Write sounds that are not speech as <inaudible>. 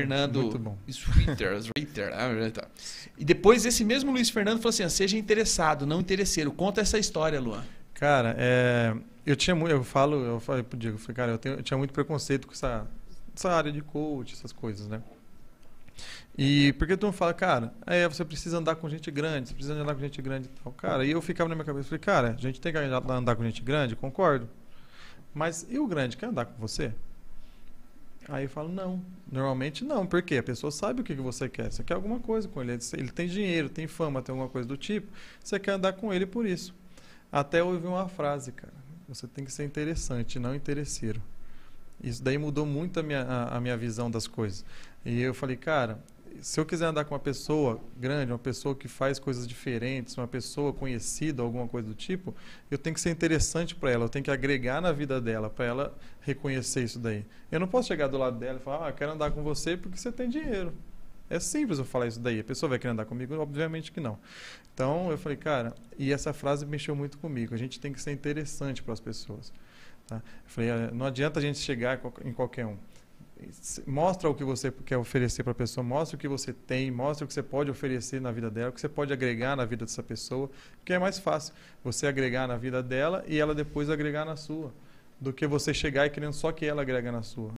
Fernando Sweeter, Sweeter <laughs> ah, tá. e depois esse mesmo Luiz Fernando falou assim: ah, seja interessado, não interesseiro. Conta essa história, Luan. Cara, é, eu tinha eu falo, eu falei pro Diego, eu falei, cara, eu, tenho, eu, tinha muito preconceito com essa, essa área de coach, essas coisas, né? E porque tu não fala, cara, é, você precisa andar com gente grande, você precisa andar com gente grande e tal. Cara, e eu ficava na minha cabeça, falei, cara, a gente tem que andar com gente grande, concordo. Mas e o grande quer andar com você? Aí eu falo, não. Normalmente não, porque a pessoa sabe o que, que você quer. Você quer alguma coisa com ele. Ele tem dinheiro, tem fama, tem alguma coisa do tipo. Você quer andar com ele por isso. Até ouvi uma frase, cara. Você tem que ser interessante, não interesseiro. Isso daí mudou muito a minha, a, a minha visão das coisas. E eu falei, cara, se eu quiser andar com uma pessoa grande, uma pessoa que faz coisas diferentes, uma pessoa conhecida, alguma coisa do tipo, eu tenho que ser interessante para ela, eu tenho que agregar na vida dela, para ela reconhecer isso daí. Eu não posso chegar do lado dela e falar, ah, quero andar com você porque você tem dinheiro. É simples eu falar isso daí. A pessoa vai querer andar comigo? Obviamente que não. Então eu falei, cara, e essa frase mexeu muito comigo. A gente tem que ser interessante para as pessoas. Tá? Eu falei, ah, não adianta a gente chegar em qualquer um mostra o que você quer oferecer para a pessoa, mostra o que você tem, mostra o que você pode oferecer na vida dela, o que você pode agregar na vida dessa pessoa, porque é mais fácil você agregar na vida dela e ela depois agregar na sua, do que você chegar e querendo só que ela agrega na sua.